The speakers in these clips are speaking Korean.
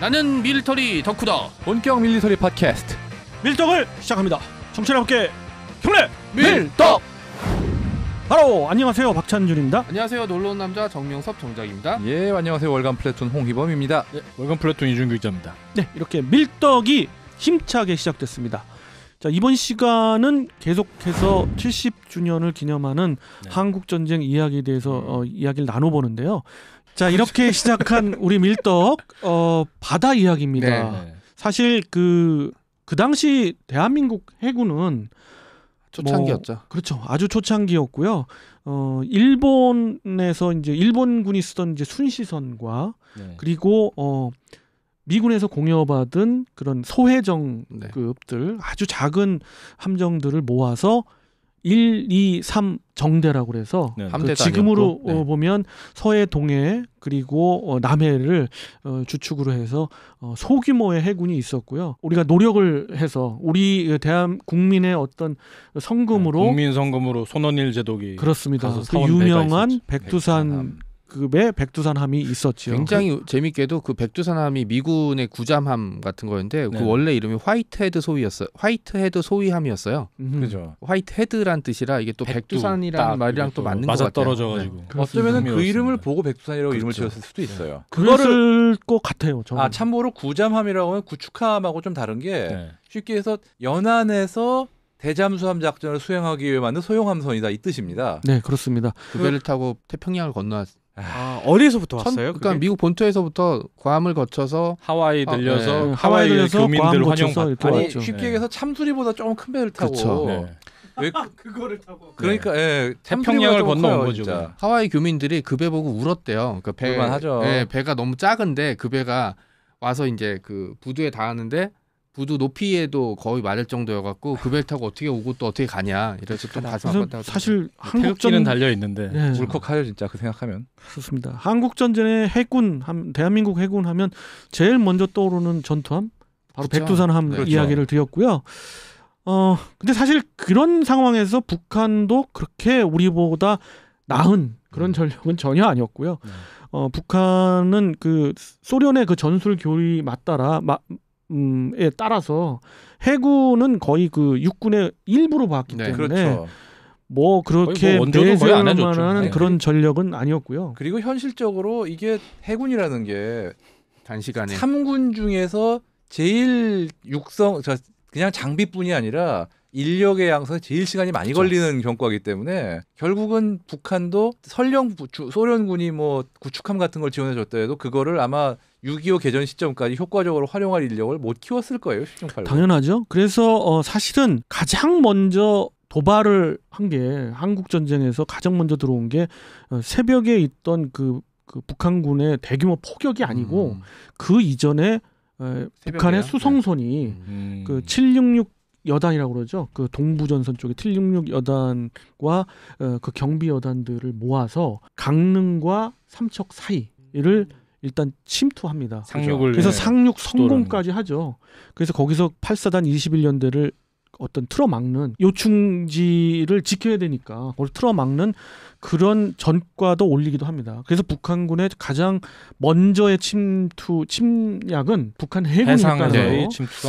나는 밀터리 덕후다. 본격 밀리터리 팟캐스트 밀떡을 시작합니다. 정치랑 함께 경례 밀떡. 바로 안녕하세요 박찬준입니다. 안녕하세요. 놀러온 남자 정명섭 정작입니다. 예 안녕하세요 월간 플래툰 홍희범입니다 예. 월간 플랫툰 이준규 기자입니다. 네 이렇게 밀떡이 힘차게 시작됐습니다. 자 이번 시간은 계속해서 70주년을 기념하는 네. 한국 전쟁 이야기에 대해서 음. 어, 이야기를 나눠보는데요. 자 이렇게 시작한 우리 밀떡 어, 바다 이야기입니다. 네 사실 그그 그 당시 대한민국 해군은 초창기였죠. 뭐, 그렇죠. 아주 초창기였고요. 어 일본에서 이제 일본군이 쓰던 이제 순시선과 네. 그리고 어 미군에서 공여받은 그런 소해정급들 네. 아주 작은 함정들을 모아서 1, 2, 3 정대라고 그래서 네, 그 지금으로 네. 어, 보면 서해, 동해 그리고 어, 남해를 어, 주축으로 해서 소규모의 해군이 있었고요. 우리가 노력을 해서 우리 대한 국민의 어떤 네, 성금으로 네, 국민 성금으로 손원일 제독이 그렇습니다. 그 유명한 백두산 급의 백두산함이 있었죠. 굉장히 그 재밌게도 그 백두산함이 미군의 구잠함 같은 거였는데 그 네. 그 원래 이름이 화이트헤드 소위였어요. 화이트헤드 소위함이었어요. 음. 그죠. 화이트헤드란 뜻이라 이게 또 백두산이라는 말이랑 또 맞는 맞아 것 같아요. 떨어져 가지고. 네. 네. 어쩌면그 이름을 보고 백두산이라고 그렇죠. 이름을 지었을 수도 있어요. 그거를 것 같아요. 저는. 아 참고로 구잠함이라고 하면 구축함하고 좀 다른 게 네. 쉽게 해서 연안에서 대잠수함 작전을 수행하기 위해 만든 소형함선이다 이 뜻입니다. 네, 그렇습니다. 그 배를 타고 태평양을 건너왔 아, 아, 어디에서부터 천, 왔어요? 그러니까 그게? 미국 본토에서부터 괌을 거쳐서 하와이 어, 들려서 아, 네. 하와이 들려서 교민들 환영 아니 쉽게 네. 얘기해서 참수리보다 조금 큰 배를 타고 그쵸. 네. 아, 그거를 타고 그러니까 네. 예, 태평양을 건너온 거죠. 진짜. 하와이 교민들이 그 배 보고 울었대요. 그 배, 예, 배가 너무 작은데 그 배가 와서 이제 그 부두에 닿았는데 부두 높이에도 거의 맞을 정도여갖고 그벨 타고 어떻게 오고 또 어떻게 가냐 이래서 또 가슴 아팠다. 사실 뭐 한국전 은 달려 있는데 네. 울컥하죠 진짜 그 생각하면. 그렇습니다. 한국 전쟁의 해군 대한민국 해군 하면 제일 먼저 떠오르는 전투함 바로 그렇죠. 백두산함 그 이야기를 드렸고요. 어 근데 사실 그런 상황에서 북한도 그렇게 우리보다 나은 그런 음. 전력은 전혀 아니었고요. 네. 어 북한은 그 소련의 그 전술 교리 맞따라 마, 음에 따라서 해군은 거의 그 육군의 일부로 봤기 네, 때문에 그렇죠. 뭐, 뭐 그렇게 뭐내세만한 네. 그런 전력은 아니었고요. 그리고 현실적으로 이게 해군이라는 게 단시간에 삼군 중에서 제일 육성 저 그냥 장비뿐이 아니라 인력의 양성이 제일 시간이 많이 그렇죠. 걸리는 경과이기 때문에 결국은 북한도 설령 부추, 소련군이 뭐 구축함 같은 걸 지원해 줬다 해도 그거를 아마 6.25 개전 시점까지 효과적으로 활용할 인력을 못 키웠을 거예요. 1 8 6 당연하죠. 그래서 어, 사실은 가장 먼저 도발을 한 게 한국 전쟁에서 가장 먼저 들어온 게 어, 새벽에 있던 그, 그 북한군의 대규모 폭격이 아니고 음. 그 이전에 에, 북한의 수송선이 네. 음. 그766 여단이라고 그러죠. 그 동부전선 쪽에 틀66 여단과 어, 그 경비 여단들을 모아서 강릉과 삼척 사이를 일단 침투합니다. 상륙을 그래서 예, 상륙 성공까지 하죠. 그래서 거기서 8사단 21연대를 어떤 틀어막는 요충지를 지켜야 되니까 그걸 틀어막는 그런 전과도 올리기도 합니다. 그래서 북한군의 가장 먼저의 침투 침략은 북한 해군이니까요.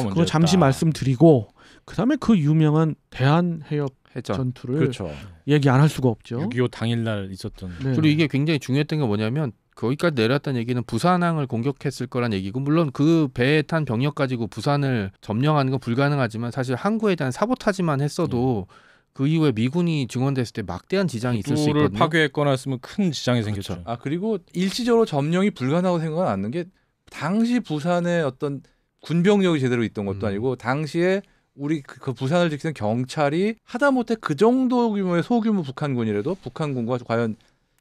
그거 잠시 말씀드리고 그다음에 그 유명한 대한 해협 해전. 전투를 그렇죠. 얘기 안 할 수가 없죠. 6.25 당일날 있었던. 네. 그리고 이게 굉장히 중요했던 게 뭐냐면 거기까지 내려왔다는 얘기는 부산항을 공격했을 거란 얘기고 물론 그 배에 탄 병력 가지고 부산을 점령하는 건 불가능하지만 사실 항구에 대한 사보타지만 했어도 네. 그 이후에 미군이 증원됐을 때 막대한 지장이 있을 수 있거든요. 파괴했거나 했으면 큰 지장이 그렇죠. 생겼죠. 그렇죠. 아 그리고 일시적으로 점령이 불가능하고 생각은 안는게 당시 부산의 어떤 군병력이 제대로 있던 것도 음. 아니고 당시에 우리 그, 그 부산을 지키는 경찰이 하다못해 그 정도 규모의 소규모 북한군이라도 북한군과 과연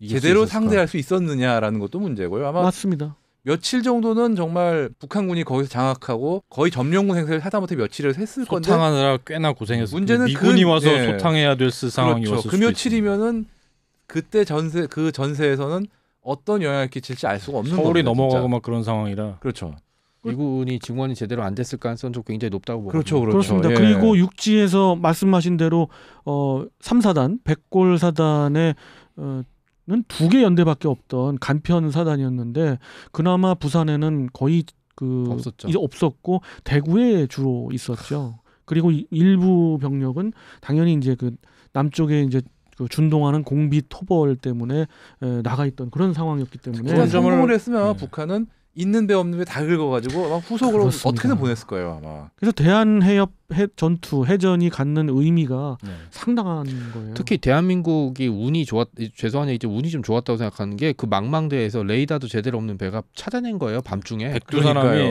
제대로 상대할 수 있었느냐라는 것도 문제고요. 아마 맞습니다. 며칠 정도는 정말 북한군이 거기서 장악하고 거의 점령군 행세를 하다못해 며칠을 했을 건데 소탕하느라 꽤나 고생했어요. 문제는 그 미군이 그, 와서 네. 소탕해야 됐 그렇죠. 상황이 그렇죠. 왔을 그 며칠이면은 그때 전세 그 전세에서는 어떤 영향을 끼칠지 알 수가 없는 서울이 거거든 넘어가고 진짜. 막 그런 상황이라 그렇죠. 그 미군이 증원이 제대로 안 됐을 가능성이 좀 굉장히 높다고 보거 그렇죠, 그렇죠. 그렇습니다. 예. 그리고 육지에서 말씀하신 대로 어 3사단, 백골 사단의 어, 는두 개 연대밖에 없던 간편 사단이었는데 그나마 부산에는 거의 그 없었죠. 이제 없었고 대구에 주로 있었죠. 그리고 일부 병력은 당연히 이제 그 남쪽에 이제 그 준동하는 공비 토벌 때문에 에, 나가 있던 그런 상황이었기 때문에 그런 점을 네. 했으면 북한은 있는 배 없는 배 다 긁어가지고 막 후속으로 그렇습니다. 어떻게든 보냈을 거예요 아마. 그래서 대한해협 해, 전투 해전이 갖는 의미가 네. 상당한 거예요. 특히 대한민국이 운이 좋았 죄송하냐 이제 운이 좀 좋았다고 생각하는 게 그 망망대에서 레이더도 제대로 없는 배가 찾아낸 거예요 밤중에. 백두 사람이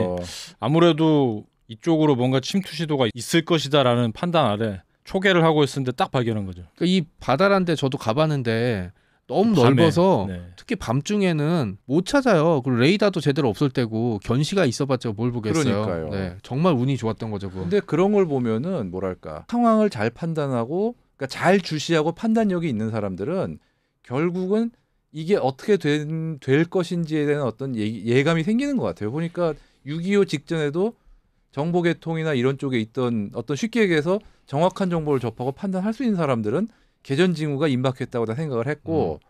아무래도 이쪽으로 뭔가 침투 시도가 있을 것이다라는 판단 아래 초계를 하고 있었는데 딱 발견한 거죠. 그러니까 이 바다란데 저도 가봤는데 너무 넓어서 네. 특히 밤중에는 못 찾아요. 그리고 레이더도 제대로 없을 때고 견시가 있어봤자 뭘 보겠어요. 그러니까요. 네, 정말 운이 좋았던 거죠. 그거. 근데 그런 걸 보면은 뭐랄까 상황을 잘 판단하고 그러니까 잘 주시하고 판단력이 있는 사람들은 결국은 이게 어떻게 된, 될 것인지에 대한 어떤 예, 감이 생기는 것 같아요. 보니까 6.25 직전에도 정보 개통이나 이런 쪽에 있던 어떤 쉽게 얘기해서 정확한 정보를 접하고 판단할 수 있는 사람들은 개전징후가 임박했다고 생각을 했고 음.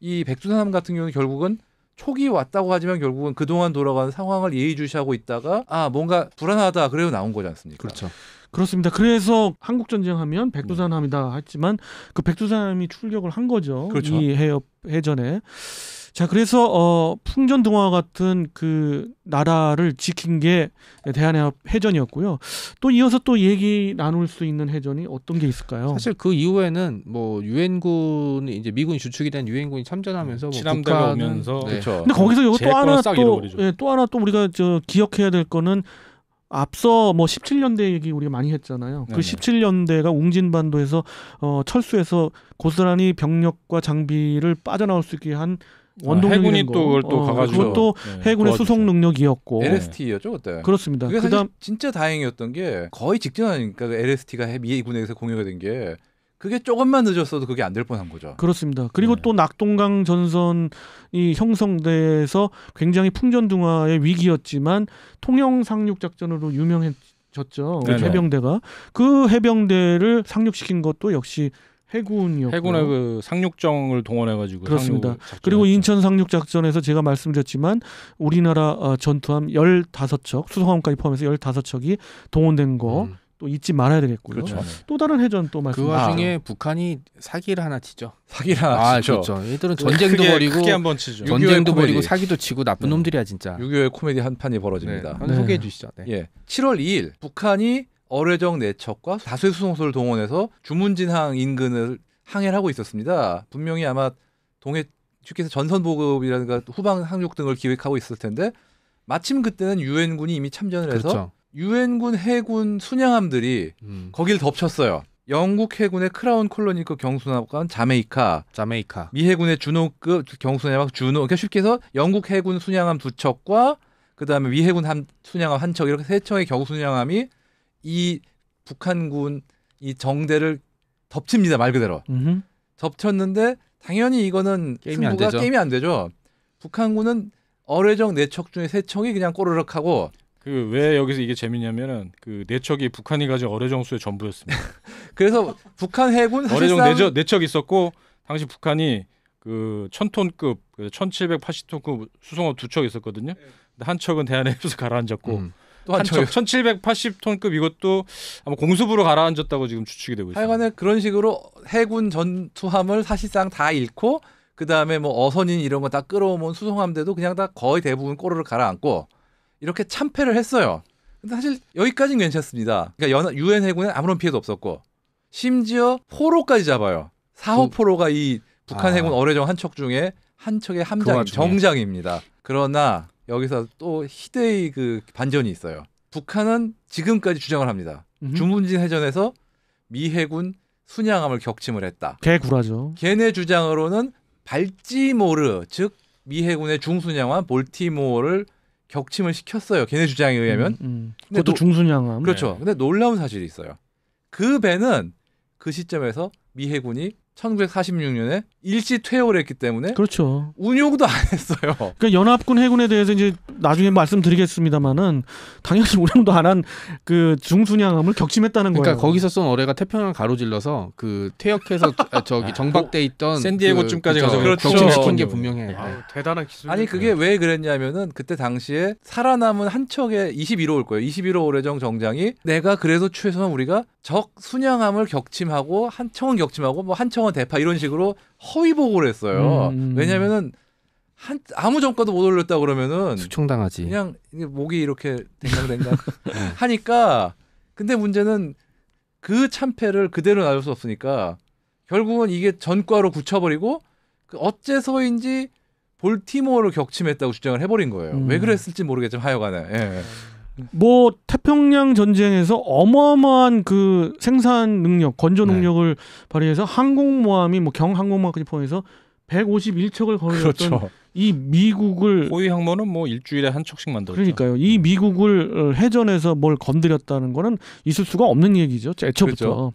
이백두산함 같은 경우는 결국은 초기 왔다고 하지만 결국은 그동안 돌아간 상황을 예의주시하고 있다가 아 뭔가 불안하다 그래요 나온 거지 않습니까? 그렇죠. 그렇습니다. 그래서 한국 전쟁하면 백두산함이다 했지만 그 백두산함이 출격을 한 거죠. 그렇죠. 이 해협 해전에. 자, 그래서 어, 풍전등화 같은 그 나라를 지킨 게 대한해협 해전이었고요. 또 이어서 또 얘기 나눌 수 있는 해전이 어떤 게 있을까요? 사실 그 이후에는 뭐 유엔군이 이제 미군 주축이 된 유엔군이 참전하면서 지남대가북 뭐 오면서 네. 그렇죠. 근데 거기서 이거 또 하나 또, 예, 또 하나 또 우리가 저 기억해야 될 거는 앞서 뭐 17년대 얘기 우리가 많이 했잖아요. 그 네네. 그 17년대가 웅진반도에서 어, 철수해서 고스란히 병력과 장비를 빠져나올 수 있게 한 원동 아, 해군이 또 그걸 또 어, 가가지고 그것도 네. 해군의 수송 능력이었고 LST였죠 그때 그렇습니다. 그게 그다음 진짜 다행이었던 게 거의 직전 아니까 그 LST가 미군에서 공유가 된 게 그게 조금만 늦었어도 그게 안 될 뻔한 거죠. 그렇습니다. 그리고 네. 또 낙동강 전선이 형성돼서 굉장히 풍전등화의 위기였지만 통영 상륙 작전으로 유명해 졌죠. 해병대가 그 해병대를 상륙시킨 것도 역시 해군이요. 해군의 그 상륙정을 동원해가지고 그 그렇습니다. 상륙 그리고 인천 상륙 작전에서 제가 말씀드렸지만 우리나라 어, 전투함 15척 수송함까지 포함해서 15척이 동원된 거. 음. 또 잊지 말아야 되겠고요. 그렇죠. 네. 또 다른 해전 또 말씀. 그 와중에 아. 북한이 사기를 하나 치죠. 사기를 하나 아, 치죠. 그렇죠. 얘들은 그 전쟁도 크게, 벌이고 크게 한번 치죠. 전쟁도 벌이고 사기도 치고 나쁜 네. 놈들이야 진짜. 6.25의 코미디 한 판이 벌어집니다. 네. 네. 소개해 주시죠. 네. 예. 7월 2일 북한이 어뢰정 내척과 다수의 수송소를 동원해서 주문진항 인근을 항해를 하고 있었습니다. 분명히 아마 동해 주께서 전선 보급이라든가 후방 항륙 등을 기획하고 있었을 텐데 마침 그때는 유엔군이 이미 참전을 해서 그렇죠. 유엔군 그렇죠. 해군 순양함들이 음. 거길 덮쳤어요. 영국 해군의 크라운 콜로니급 경수함과 자메이카, 자메이카, 미 해군의 준호급 경수함과 준호, 그러니까 쉽게 해서 영국 해군 순양함 두 척과 그다음에 위 해군 함, 순양함 한 척 이렇게 세 척의 경수순양함이 이 북한군 이 정대를 덮칩니다 말 그대로. 음흠. 덮쳤는데 당연히 이거는 게임이 안 되죠. 게임이 안 되죠. 북한군은 어뢰정 내척 중에 세 척이 그냥 꼬르륵 하고 그 왜 여기서 이게 재밌냐면은 그 내척이 북한이 가진 어뢰정수의 전부였습니다. 그래서 북한 해군 사실상 어뢰정 내척 있었고 당시 북한이 그 천톤급 천칠백팔십 톤급 수송업 두척 있었거든요. 네. 근데 한 척은 대한해협에서 가라앉았고 음. 또한 1780톤급 이것도 아마 공습으로 가라앉았다고 지금 추측이 되고 있습니다. 하여간에 그런 식으로 해군 전투함을 사실상 다 잃고 그 다음에 뭐 어선인 이런 거 다 끌어오면 수송함대도 그냥 다 거의 대부분 꼬르르 가라앉고 이렇게 참패를 했어요. 근데 사실 여기까지는 괜찮습니다. 그러니까 유엔 해군에 아무런 피해도 없었고 심지어 포로까지 잡아요. 사호 그 포로가 이 북한 아. 해군 어뢰정 한 척 중에 한 척의 함장 그 정장입니다. 그러나 여기서 또 희대의 그 반전이 있어요. 북한은 지금까지 주장을 합니다. 음흠. 주문진 해전에서 미 해군 순양함을 격침을 했다. 개구라죠. 걔네 주장으로는 발찌모르 즉 미 해군의 중순양함 볼티모어를 격침을 시켰어요. 걔네 주장에 의하면. 음, 음. 그것도 노, 중순양함. 그렇죠. 네. 근데 놀라운 사실이 있어요. 그 배는 그 시점에서 미 해군이 1946년에 일시 퇴역을 했기 때문에 그렇죠. 운용도 안 했어요. 그러니까 연합군 해군에 대해서 이제 나중에 말씀드리겠습니다만은 당연히 운용도 안 한 그 중순양함을 격침했다는 그러니까 거예요. 그러니까 거기서 쏜 어뢰가 태평양 가로질러서 그 퇴역해서 아, 저기 정박돼 있던 샌디에고쯤까지 그, 가서 그렇죠. 격침시킨 게분명해아 네. 대단한 기술. 아니 그게 왜 그랬냐면은 그때 당시에 살아남은 한 척에 21호 올 거예요. 21호 오래정 정장이 내가 그래서 최소한 우리가 적 순양함을 격침하고 한청은 격침하고 뭐 한청은 대파 이런 식으로 허위 보고를 했어요. 음. 왜냐면은 한 아무 전과도 못 올렸다 그러면은 수총당하지. 그냥 목이 이렇게 댕강댕강 네. 하니까 근데 문제는 그 참패를 그대로 놔줄 수 없으니까 결국은 이게 전과로 굳혀버리고 그 어째서인지 볼티모어를 격침했다고 주장을 해버린 거예요. 음. 왜 그랬을지 모르겠지만 하여간에. 예. 뭐 태평양 전쟁에서 어마어마한 그 생산 능력, 건조 네. 능력을 네. 발휘해서 항공모함이 뭐 경항공모함까지 포함해서 151척을 거느렸던 그렇죠. 이 미국을 호위 항모는 뭐 일주일에 한 척씩 만들죠 그러니까요. 이 네. 미국을 어, 해전에서 뭘 건드렸다는 거는 있을 수가 없는 얘기죠. 애초부터. 그렇죠.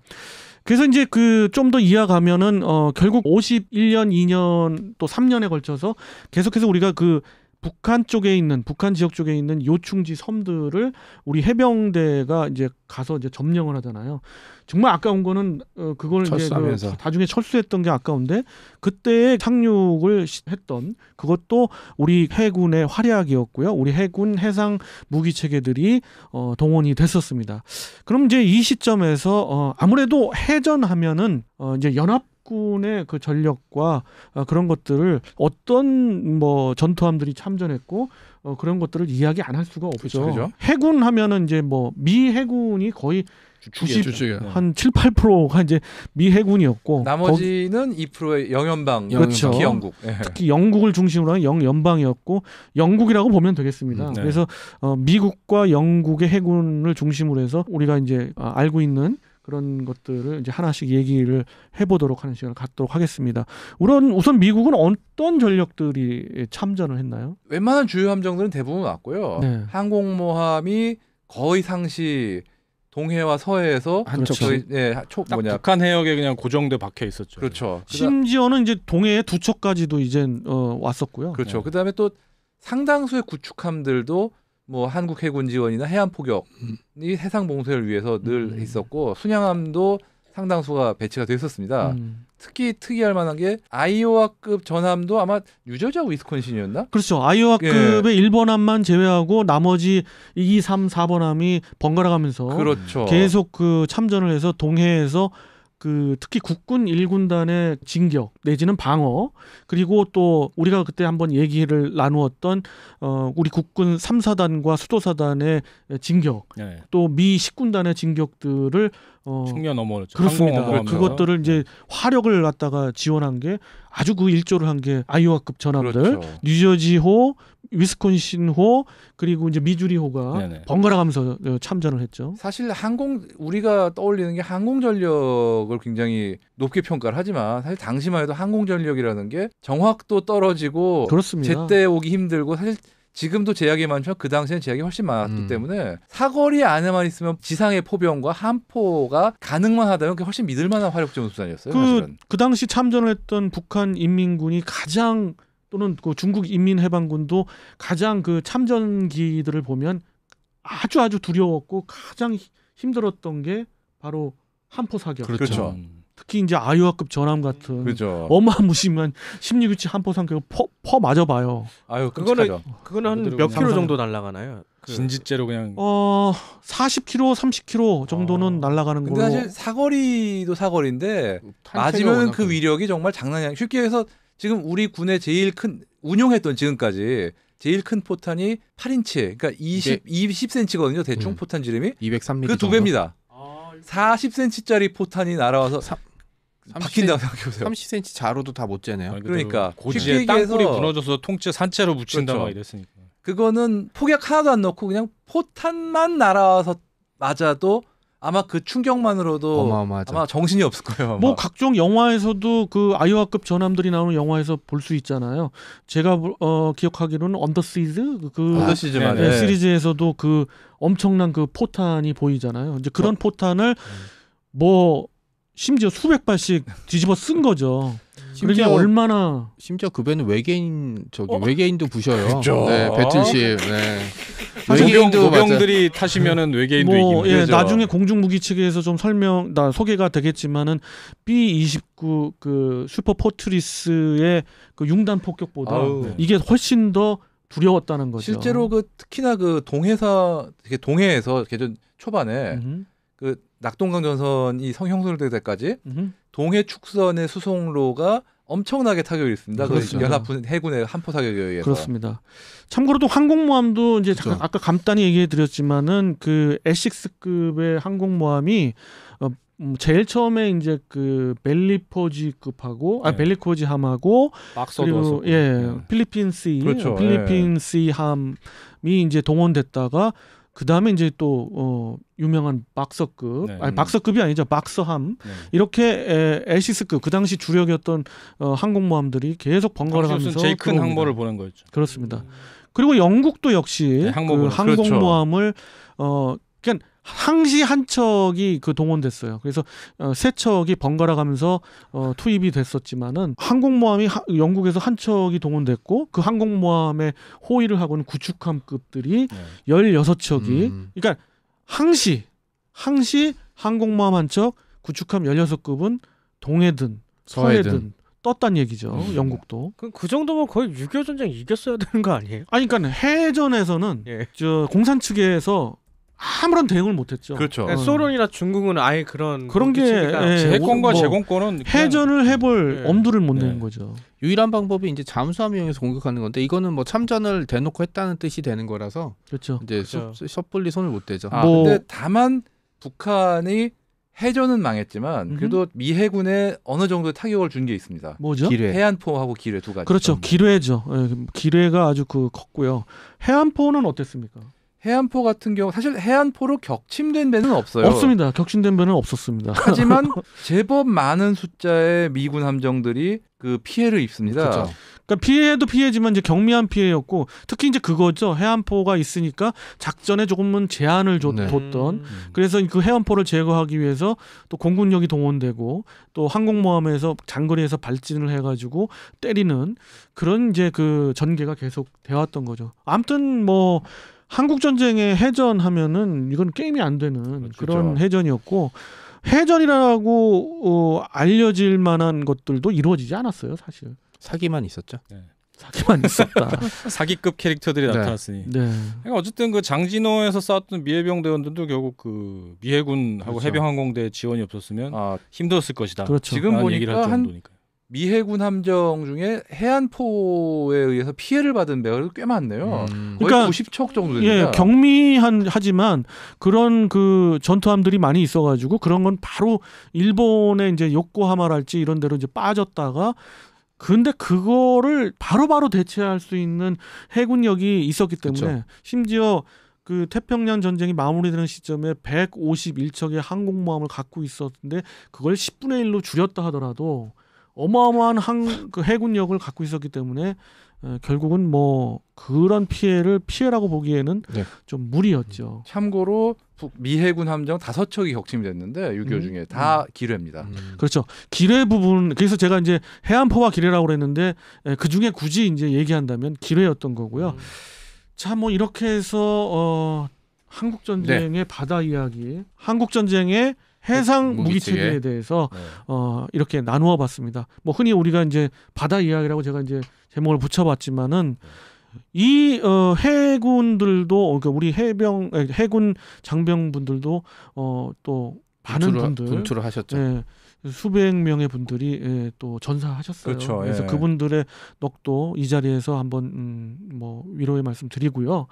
그래서 이제 그 좀 더이어 가면은 어 결국 51년, 2년 또 3년에 걸쳐서 계속해서 우리가 그 북한 쪽에 있는 북한 지역 쪽에 있는 요충지 섬들을 우리 해병대가 이제 가서 이제 점령을 하잖아요. 정말 아까운 거는 어, 그걸 이제 그 나중에 철수했던 게 아까운데 그때 상륙을 했던 그것도 우리 해군의 활약이었고요. 우리 해군 해상 무기 체계들이 어, 동원이 됐었습니다. 그럼 이제 이 시점에서 어, 아무래도 해전하면은 어, 이제 연합 육군의 그 전력과 어, 그런 것들을 어떤 뭐 전투함들이 참전했고 어, 그런 것들을 이야기 안 할 수가 없죠. 그쵸, 그쵸? 해군 하면은 이제 뭐 미 해군이 거의 주축이에요, 9한 7, 8%가 이제 미 해군이었고 나머지는 거 2%의 영연방, 그렇죠. 특히 영국. 예. 특히 영국을 중심으로 한 영연방이었고 영국이라고 보면 되겠습니다. 음, 네. 그래서 어, 미국과 영국의 해군을 중심으로 해서 우리가 이제 어, 알고 있는 그런 것들을 이제 하나씩 얘기를 해보도록 하는 시간을 갖도록 하겠습니다. 우선 우선 미국은 어떤 전력들이 참전을 했나요? 웬만한 주요 함정들은 대부분 왔고요. 네. 항공모함이 거의 상시 동해와 서해에서 한쪽 예, 네, 초, 뭐냐 북한 해역에 그냥 고정돼 박혀 있었죠. 그렇죠. 심지어는 이제 동해의 두 척까지도 이제 어, 왔었고요. 그렇죠. 네. 그다음에 또 상당수의 구축함들도 뭐 한국 해군 지원이나 해안 포격이 음. 해상 봉쇄를 위해서 늘 음. 있었고 순양함도 상당수가 배치가 됐었습니다. 음. 특히 특이할 만한 게 아이오와급 전함도 아마 유저자 위스콘신이었나? 그렇죠. 아이오와급의 예. 1번함만 제외하고 나머지 2, 3, 4번함이 번갈아 가면서 그렇죠. 계속 그 참전을 해서 동해에서 그 특히 국군 1군단의 진격 내지는 방어 그리고 또 우리가 그때 한번 얘기를 나누었던 어 우리 국군 3사단과 수도사단의 진격 네. 또미 10군단의 진격들을 어 측면 넘어죠 그렇습니다. 그 그것들을 이제 네. 화력을 갖다가 지원한 게 아주 그 일조를 한 게 아이오와급 전함들 그렇죠. 뉴저지호 위스콘신호 그리고 이제 미주리호가 번갈아 가면서 어, 참전을 했죠. 사실 항공 우리가 떠올리는 게 항공 전력을 굉장히 높게 평가를 하지만 사실 당시만 해도 항공 전력이라는 게 정확도 떨어지고 그렇습니다. 제때 오기 힘들고 사실 지금도 제약이 많죠그 당시에는 제약이 훨씬 많았기 음. 때문에 사거리 안에만 있으면 지상의 포병과 함포가 가능만 하다면 그게 훨씬 믿을 만한 화력적 수단이었어요. 그, 그 당시 참전을 했던 북한 인민군이 가장 또는 그 중국 인민해방군도 가장 그 참전기들을 보면 아주 아주 두려웠고 가장 힘들었던 게 바로 한포 사격. 그렇죠. 그렇죠. 음. 특히 이제 아유아급 전함 같은 그렇죠. 어마무시한 16인치 한포 사격 퍼, 퍼 맞아 봐요. 아유 그거는 그거는 몇 킬로 정도 날라가나요? 그 진지째로 그냥 어 40km, 30km 정도는 어. 날아가는 거로. 근데 사실 사거리도 사거리인데 맞으면 그 위력이 정말 장난이 아니. 쉽게 해서 지금 우리 군의 제일 큰 운용했던 지금까지 제일 큰 포탄이 8인치, 그러니까 20 네. 20cm거든요. 대충 음. 포탄 지름이 203mm 그 두 배입니다. 아, 40cm짜리 포탄이 날아와서 사, 바뀐다고 생각해보세요. 30cm 자로도 다 못 재네요. 그러니까 고지에 땅굴이 무너져서 통째 산채로 붙인다 고 그렇죠. 이랬으니까. 그거는 폭약 하나도 안 넣고 그냥 포탄만 날아와서 맞아도 아마 그 충격만으로도 어마어마하죠. 아마 정신이 없을 거예요. 아마. 뭐 각종 영화에서도 그 아이와급 전함들이 나오는 영화에서 볼 수 있잖아요. 제가 어, 기억하기로는 언더시즈 그 아, 시즈 네, 예. 네. 시리즈에서도 그 엄청난 그 포탄이 보이잖아요. 이제 그런 어. 포탄을 음. 뭐 심지어 수백 발씩 뒤집어 쓴 거죠. 심지어 얼마나 심지어 그배는 외계인 저기 어? 외계인도 부셔요. 그쵸. 네, 배틀십. 아, 네. 외계인도 병들이 타시면은 외계인도 뭐, 이기면 예, 되죠. 나중에 공중 무기 체계에서 좀 설명 나 소개가 되겠지만은 B29 그 슈퍼 포트리스의 그 융단 폭격보다 아유. 네. 이게 훨씬 더 두려웠다는 거죠. 실제로 그 특히나 그 동해사 동해에서 개전 초반에 음. 그 낙동강 전선이 성형설 될 때까지 동해 축선의 수송로가 엄청나게 타격이 있습니다. 그렇죠. 그 연합 해군의 한포 사격에 의해서. 그렇습니다. 참고로 또 항공모함도 이제 그렇죠. 아까 간단히 얘기해 드렸지만은 그 에식스급의 항공모함이 어, 음, 제일 처음에 이제 그 벨리포지급하고 아, 네. 아 벨리코지함하고 그리고 예 네. 필리핀 시 그렇죠. 필리핀 네. 시함이 이제 동원됐다가 그 다음에 이제 또 어, 유명한 박서급, 네, 아니 음. 박서급이 아니죠, 박서함 네. 이렇게 에, 시스급그 당시 주력이었던 어, 항공모함들이 계속 번갈아가면서 제일 큰 항모를 보낸 거였죠. 그렇습니다. 그리고 영국도 역시 네, 그 그렇죠. 항공모함을 그렇죠. 어, 그냥 그러니까 항시 한 척이 그 동원됐어요. 그래서 어, 세 척이 번갈아 가면서 어, 투입이 됐었지만은 항공모함이 하, 영국에서 한 척이 동원됐고 그 항공모함의 호위를 하고는 구축함급들이 네. 열여섯 척이 음. 그러니까 항시 항시 항공모함 한 척, 구축함 열여섯 급은 동해든 서해든, 떴단 얘기죠. 음. 영국도. 그 정도면 거의 6.25 전쟁 이겼어야 되는 거 아니에요? 아니 그러니까 해전에서는 예. 저 공산 측에서 아무런 대응을 못했죠. 그렇죠. 그러니까 어. 소련이나 중국은 아예 그런 그런 게 예, 제공과 뭐 제공권은 해전을 해볼 예. 엄두를 못 예. 내는 거죠. 유일한 방법이 이제 잠수함 이용해서 공격하는 건데 이거는 뭐 참전을 대놓고 했다는 뜻이 되는 거라서 그렇죠. 이제 그렇죠. 손을 못 대죠. 뭐 아, 뭐... 근데 다만 북한이 해전은 망했지만 그래도 음미 해군에 어느 정도 타격을 준 게 있습니다. 뭐죠? 기뢰. 해안포하고 기뢰 두 가지. 그렇죠. 기뢰죠. 예, 기뢰가 아주 그 컸고요. 해안포는 어땠습니까? 해안포 같은 경우 사실 해안포로 격침된 배는 없어요. 없습니다. 격침된 배는 없었습니다. 하지만 제법 많은 숫자의 미군 함정들이 그 피해를 입습니다. 그쵸. 그러니까 피해도 피해지만 이제 경미한 피해였고 특히 이제 그거죠 해안포가 있으니까 작전에 조금은 제한을 줬, 네. 음. 그래서 그 해안포를 제거하기 위해서 또 공군력이 동원되고 또 항공모함에서 장거리에서 발진을 해가지고 때리는 그런 이제 그 전개가 계속 되어왔던 거죠. 아무튼 뭐. 한국 전쟁의 해전하면은 이건 게임이 안 되는 그렇죠, 그렇죠. 그런 해전이었고 해전이라고 어, 알려질 만한 것들도 이루어지지 않았어요, 사실. 사기만 있었죠. 네. 사기만 있었다. 사기급 캐릭터들이 네. 나타났으니. 네. 그러니까 어쨌든 그 장진호에서 싸웠던 미해병 대원들도 결국 그 미해군하고 그렇죠. 해병항공대 지원이 없었으면 아, 힘들었을 것이다. 그렇죠. 지금 보니까 한 미해군 함정 중에 해안포에 의해서 피해를 받은 배가 꽤 많네요. 음. 거의 그러니까 90척 정도 예, 됩니다. 예, 경미한 하지만 그런 그 전투함들이 많이 있어가지고 그런 건 바로 일본의 이제 요코하마랄지 이런 데로 이제 빠졌다가 근데 그거를 바로바로 바로 대체할 수 있는 해군력이 있었기 때문에 그렇 심지어 그 태평양 전쟁이 마무리되는 시점에 151척의 항공모함을 갖고 있었는데 그걸 10분의 1로 줄였다 하더라도 어마어마한 한, 그 해군력을 갖고 있었기 때문에 결국은 뭐 그런 피해를 피해라고 보기에는 네. 좀 무리였죠. 음. 참고로 미 해군 함정 다섯 척이 격침이 됐는데 6.25 음. 중에 다 음. 기뢰입니다. 음. 그렇죠. 기뢰 부분 그래서 제가 이제 해안포와 기뢰라고 그랬는데 그 중에 굳이 이제 얘기한다면 기뢰였던 거고요. 참뭐 음. 이렇게 해서 어 한국 전쟁의 네. 바다 이야기, 한국 전쟁의 해상 무기체계. 에 대해서 네. 어, 이렇게 나누어 봤습니다. 뭐 흔히 우리가 이제 바다 이야기라고 제가 이제 제목을 붙여봤지만은 이 어, 해군들도 그러니까 우리 해병 해군 장병분들도 어, 또 많은 분투를, 분들 분투를 하셨죠. 예, 수백 명의 분들이 예, 또 전사하셨어요. 그렇죠, 예. 그래서 그분들의 넋도 이 자리에서 한번 음, 뭐 위로의 말씀 드리고요.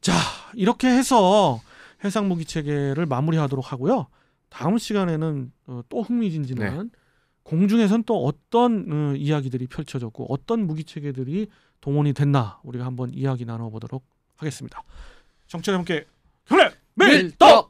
자 이렇게 해서 해상 무기 체계를 마무리하도록 하고요. 다음 시간에는 어, 또 흥미진진한 네. 공중에선 또 어떤 어, 이야기들이 펼쳐졌고 어떤 무기 체계들이 동원이 됐나 우리가 한번 이야기 나눠보도록 하겠습니다. 정치와 께 결례 밀떡